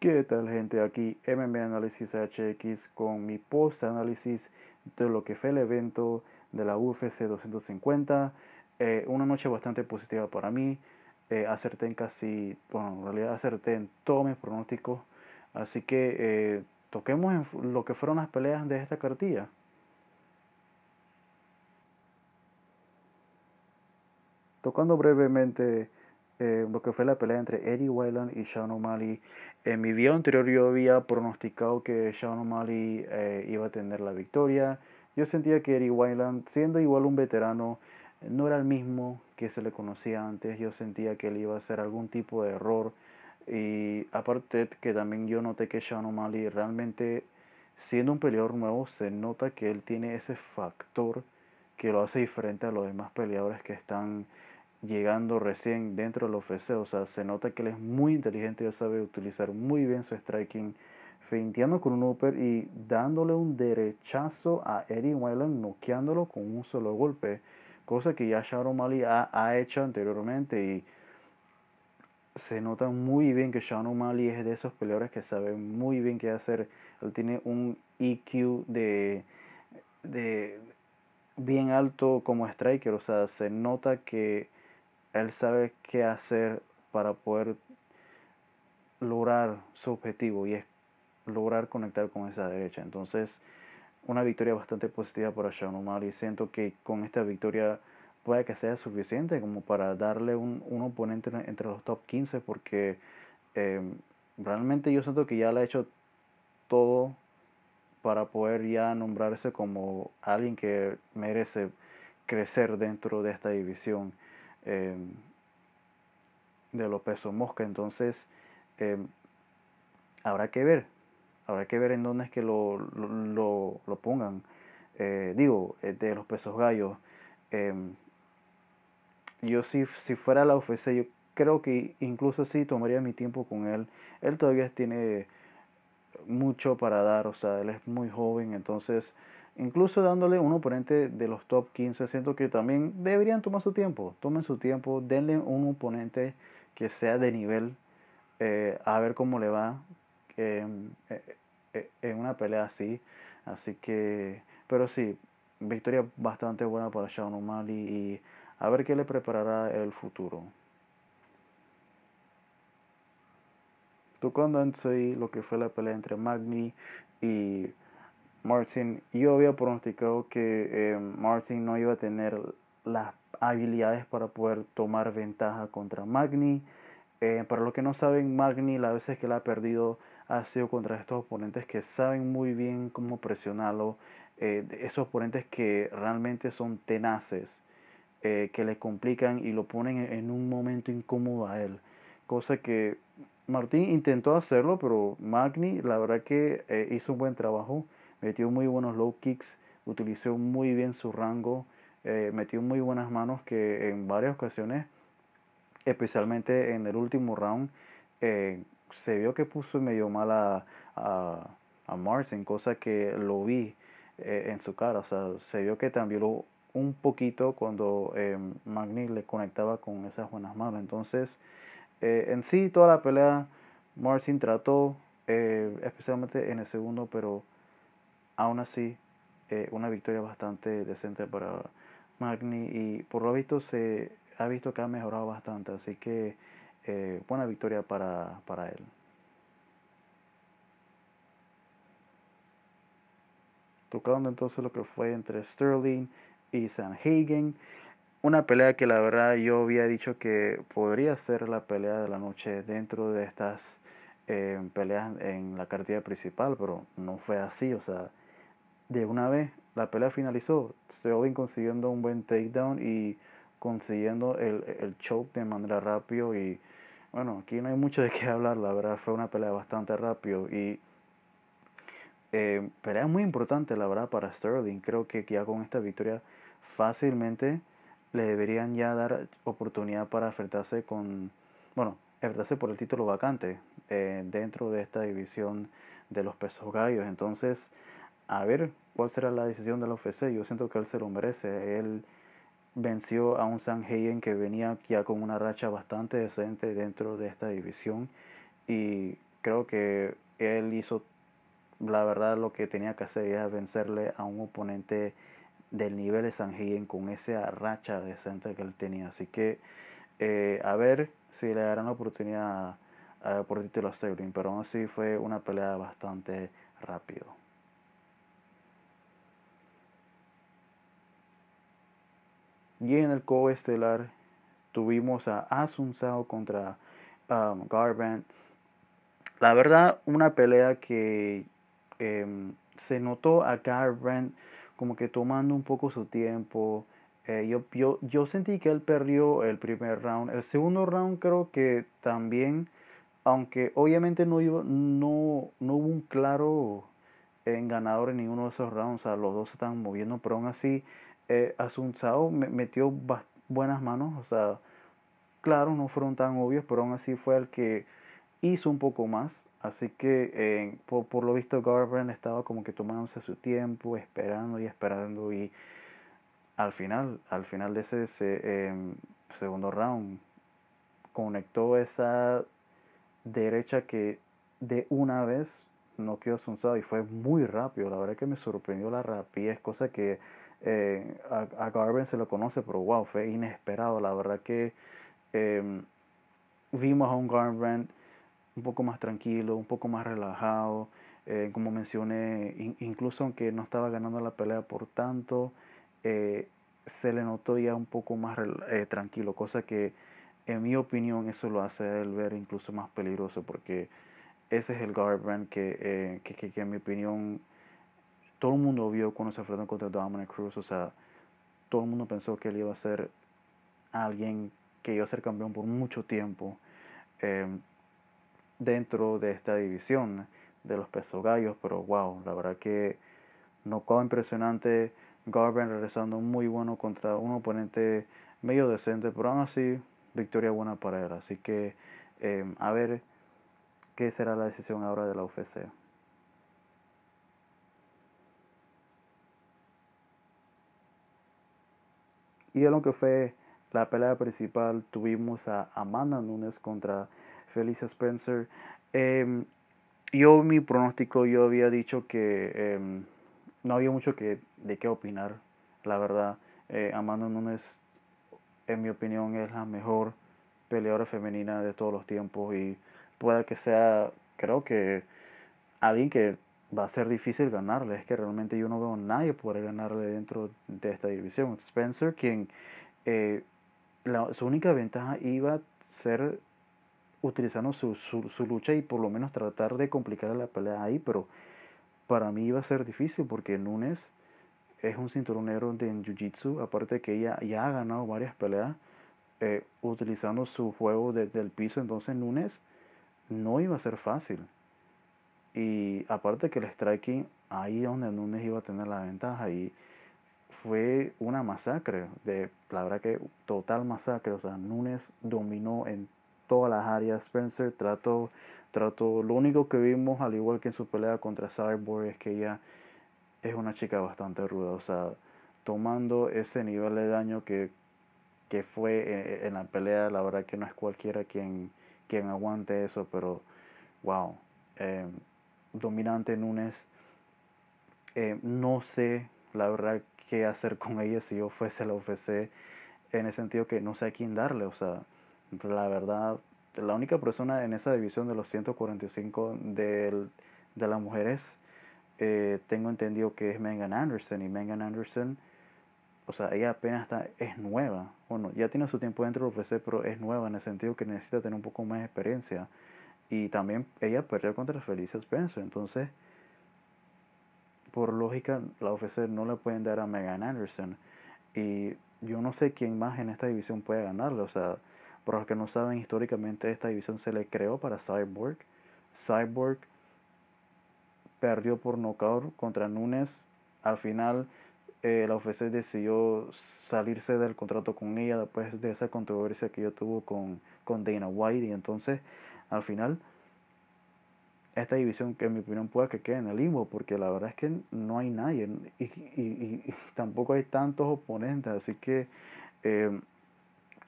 ¿Qué tal gente? Aquí MM Análisis HX con mi post análisis de lo que fue el evento de la UFC 250. Eh, una noche bastante positiva para mí. Eh, acerté en casi, bueno, en realidad acerté en todos mis pronósticos. Así que eh, toquemos en lo que fueron las peleas de esta cartilla. Tocando brevemente eh, lo que fue la pelea entre Eddie Wayland y Sean O'Malley. En mi video anterior yo había pronosticado que Sean O'Malley eh, iba a tener la victoria. Yo sentía que Eddie Weiland siendo igual un veterano, no era el mismo que se le conocía antes. Yo sentía que él iba a hacer algún tipo de error. Y aparte que también yo noté que Sean O'Malley realmente, siendo un peleador nuevo, se nota que él tiene ese factor que lo hace diferente a los demás peleadores que están llegando recién dentro del OFC. O sea, se nota que él es muy inteligente, él sabe utilizar muy bien su striking, feinteando con un upper y dándole un derechazo a Eddie Whelan, noqueándolo con un solo golpe, cosa que ya Sharon O'Malley ha, hecho anteriormente y se nota muy bien que Sharon O'Malley es de esos peleadores que sabe muy bien qué hacer. Él tiene un EQ de, de bien alto como striker, o sea, se nota que él sabe qué hacer para poder lograr su objetivo y es lograr conectar con esa derecha. Entonces, una victoria bastante positiva para Sean O'Malley. siento que con esta victoria puede que sea suficiente como para darle un, oponente entre los top 15 porque em, realmente yo siento que ya le ha hecho todo para poder ya nombrarse como alguien que merece crecer dentro de esta división. Em, de los pesos mosca. Entonces, em, habrá que ver, habrá que ver en dónde es que lo, pongan. Eh, digo, eh, de los pesos gallos. Em, yo si, si fuera la oficina yo creo que incluso así tomaría mi tiempo con él. Él todavía tiene mucho para dar, o sea, él es muy joven, entonces incluso dándole un oponente de los top 15, siento que también deberían tomar su tiempo, tomen su tiempo, denle un oponente que sea de nivel, eh, a ver cómo le va em, e, e, en una pelea así. Así que, pero sí, victoria bastante buena para Shawn O'Malley y a ver qué le preparará el futuro. Tocando cuando sí lo que fue la pelea entre Magni y Martín, yo había pronosticado que eh, Martin no iba a tener las habilidades para poder tomar ventaja contra Magni. Eh, para los que no saben, Magni las veces que la ha perdido ha sido contra estos oponentes que saben muy bien cómo presionarlo. Eh, esos oponentes que realmente son tenaces, eh, que le complican y lo ponen e-, en un momento incómodo a él. Cosa que Martín intentó hacerlo, pero Magni la verdad que hizo un buen trabajo metió muy buenos low kicks, utilizó muy bien su rango, eh, metió muy buenas manos que en varias ocasiones, especialmente en el último round, eh, se vio que puso medio mal a, a, cosa que lo vi eh, en su cara, o sea, se vio que también lo un poquito cuando Magni le conectaba con esas buenas manos. Entonces, en sí, toda la pelea, Marcin trató, especialmente en el segundo, pero aún así eh, una victoria bastante decente para Magni y por lo visto se ha visto que ha mejorado bastante, así que eh, buena victoria para, él. Tocando entonces lo que fue entre Sterling y Sanhagen. Una pelea que la verdad yo había dicho que podría ser la pelea de la noche dentro de estas eh, peleas en la cartilla principal, pero no fue así. O sea, de una vez la pelea finalizó, Sterling consiguiendo un buen takedown y consiguiendo el, choke de manera rápido y bueno, aquí no hay mucho de qué hablar, la verdad fue una pelea bastante rápido y eh, pelea muy importante la verdad para Sterling, creo que ya con esta victoria fácilmente le deberían ya dar oportunidad para enfrentarse con, bueno, enfrentarse por el título vacante eh, dentro de esta división de los pesos gallos, entonces a ver cuál será la decisión de la UFC. Yo siento que él se lo merece. Él venció a un San que venía ya con una racha bastante decente dentro de esta división. Y creo que él hizo la verdad lo que tenía que hacer era vencerle a un oponente del nivel de San con esa racha decente que él tenía. Así que eh, a ver si le darán la oportunidad eh, por título a Sterling. Pero aún así fue una pelea bastante rápido. Y en el co-estelar tuvimos a Asun contra um, Garbrandt. La verdad, una pelea que em, se notó a Garbrandt como que tomando un poco su tiempo. Eh, yo, yo, sentí que él perdió el primer round. El segundo round creo que también, aunque obviamente no, no, no hubo un claro en ganador en ninguno de esos rounds, o los dos se estaban moviendo, pero aún así eh, Asunzao metió buenas manos, o sea, claro, no fueron tan obvios, pero aún así fue el que hizo un poco más. Así que eh, por, lo visto Garbrand estaba como que tomándose su tiempo, esperando y esperando y al final, al final de ese, em, segundo round, conectó esa derecha que de una vez no quedó Asunzao y fue muy rápido. La verdad que me sorprendió la rapidez, cosa que eh, a, a se lo conoce, pero wow, fue inesperado. La verdad que em, vimos a un Garvin un poco más tranquilo, un poco más relajado. Eh, como mencioné, incluso aunque no estaba ganando la pelea por tanto, eh, se le notó ya un poco más tranquilo, cosa que en mi opinión eso lo hace el ver incluso más peligroso porque ese es el Garbrandt que, que, que en mi opinión todo el mundo vio cuando se enfrentó contra Dominic Cruz, o sea, todo el mundo pensó que él iba a ser alguien que iba a ser campeón por mucho tiempo em, dentro de esta división de los pesos gallos, pero wow, la verdad que no fue impresionante. Garvin regresando muy bueno contra un oponente medio decente, pero aún así, victoria buena para él. Así que em, a ver qué será la decisión ahora de la UFC. Y en lo que fue la pelea principal, tuvimos a Amanda Nunes contra Felicia Spencer. Em, yo, mi pronóstico, yo había dicho que em, no había mucho que, de qué opinar, la verdad. Eh, Amanda Nunes, en mi opinión, es la mejor peleadora femenina de todos los tiempos y pueda que sea, creo que alguien que va a ser difícil ganarle. Es que realmente yo no veo a nadie poder ganarle dentro de esta división. Spencer, quien eh, su única ventaja iba a ser utilizando su, lucha y por lo menos tratar de complicar la pelea ahí, pero para mí iba a ser difícil porque Nunes es un cinturonero de Jiu-Jitsu, aparte que ella ya ha ganado varias peleas eh, utilizando su juego desde el piso, entonces Nunes no iba a ser fácil. Y aparte que el striking, ahí donde Nunes iba a tener la ventaja y fue una masacre, de la verdad que total masacre, o sea, Nunes dominó en todas las áreas, Spencer trató, trató, lo único que vimos, al igual que en su pelea contra Cyborg, es que ella es una chica bastante ruda, o sea, tomando ese nivel de daño que, que fue eh, eh, en, la pelea, la verdad que no es cualquiera quien, quien aguante eso, pero wow. Em, dominante Nunes Eh, no sé, la verdad, qué hacer con ella si yo fuese la UFC, en el sentido que no sé a quién darle. O sea, la verdad, la única persona en esa división de los 145 del, de las mujeres, eh, tengo entendido que es Megan Anderson. Y Megan Anderson, o sea, ella apenas está, es nueva. Bueno, ya tiene su tiempo dentro de UFC, pero es nueva en el sentido que necesita tener un poco más de experiencia. Y también ella perdió contra Felicia Spencer. Entonces, por lógica, la UFC no le pueden dar a Megan Anderson. Y yo no sé quién más en esta división puede ganarle. O sea, para los que no saben, históricamente esta división se le creó para Cyborg. Cyborg perdió por nocaut contra Nunes. Al final, eh, la UFC decidió salirse del contrato con ella después de esa controversia que yo tuvo con, con Dana White. Y entonces al final esta división que en mi opinión puede que quede en el limbo porque la verdad es que no hay nadie y, tampoco hay tantos oponentes así que eh,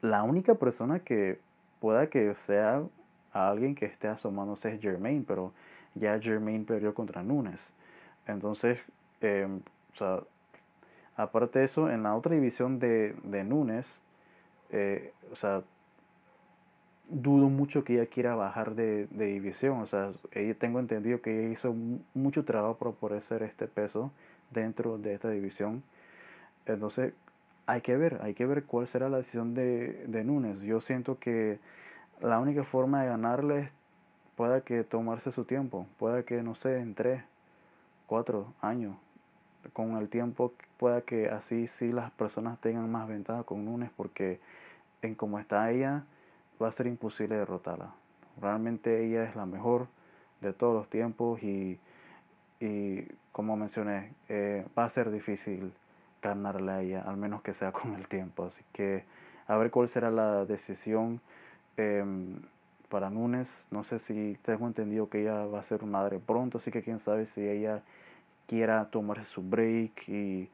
la única persona que pueda que sea alguien que esté asomándose es Jermaine pero ya Jermaine perdió contra Nunes entonces em, o sea aparte de eso en la otra división de, Nunes eh, o sea dudo mucho que ella quiera bajar de, división. O sea, ella, tengo entendido que ella hizo mucho trabajo por poder ser este peso dentro de esta división. Entonces, hay que ver, hay que ver cuál será la decisión de, de Nunes. Yo siento que la única forma de ganarle es pueda que tomarse su tiempo, pueda que, no sé, en tres, cuatro años, con el tiempo pueda que así sí las personas tengan más ventaja con Nunes porque en cómo está ella, va a ser imposible derrotarla. Realmente ella es la mejor de todos los tiempos y, y como mencioné, eh, va a ser difícil ganarle a ella, al menos que sea con el tiempo. Así que a ver cuál será la decisión em, para Nunes. No sé si tengo entendido que ella va a ser madre pronto, así que quién sabe si ella quiera tomarse su break y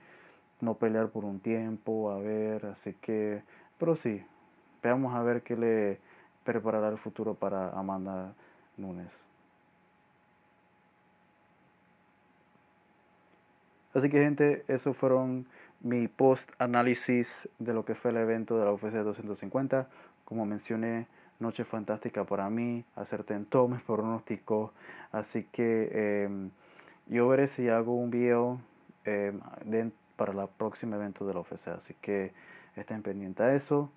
no pelear por un tiempo, a ver, así que, pero sí, Veamos a ver qué le preparará el futuro para Amanda Nunes. Así que gente, esos fueron mi post análisis de lo que fue el evento de la UFC 250. Como mencioné, noche fantástica para mí, todos mis pronósticos. Así que em, yo veré si hago un video em, para el próximo evento de la UFC. Así que estén pendientes a eso.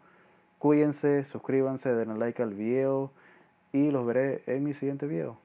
Cuídense, suscríbanse, denle like al video y los veré en mi siguiente video.